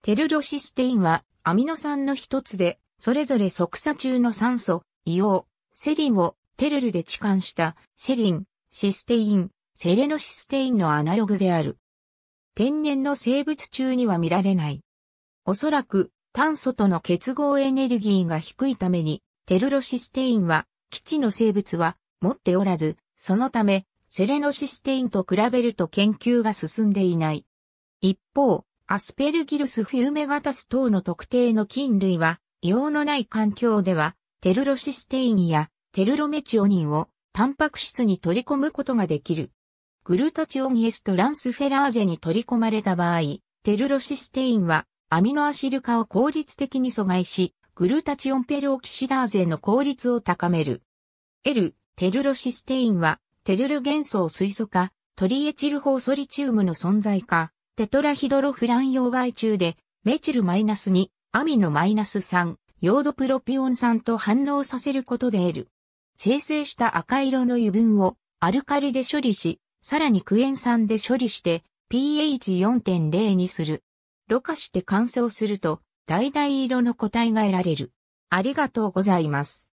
テルロシステインはアミノ酸の一つで、それぞれ即座中の酸素、硫黄、セリンをテルルで置換したセリン、システイン、セレノシステインのアナログである。天然の生物中には見られない。おそらく炭素との結合エネルギーが低いために、テルロシステインは基地の生物は持っておらず、そのためセレノシステインと比べると研究が進んでいない。一方、アスペルギルスフューメガタス等の特定の菌類は、硫黄のない環境では、テルロシステインやテルロメチオニンをタンパク質に取り込むことができる。グルタチオニエストランスフェラーゼに取り込まれた場合、テルロシステインはアミノアシル化を効率的に阻害し、グルタチオンペルオキシダーゼの効率を高める。L、テルロシステインは、テルル元素を水素化、トリエチルホーソリチウムの存在化、テトラヒドロフラン溶媒中で、メチルマイナス -2、アミノ -3、ヨードプロピオン酸と反応させることで得る。生成した赤色の油分をアルカリで処理し、さらにクエン酸で処理して pH4.0 にする。ろ過して乾燥すると、橙色の個体が得られる。ありがとうございます。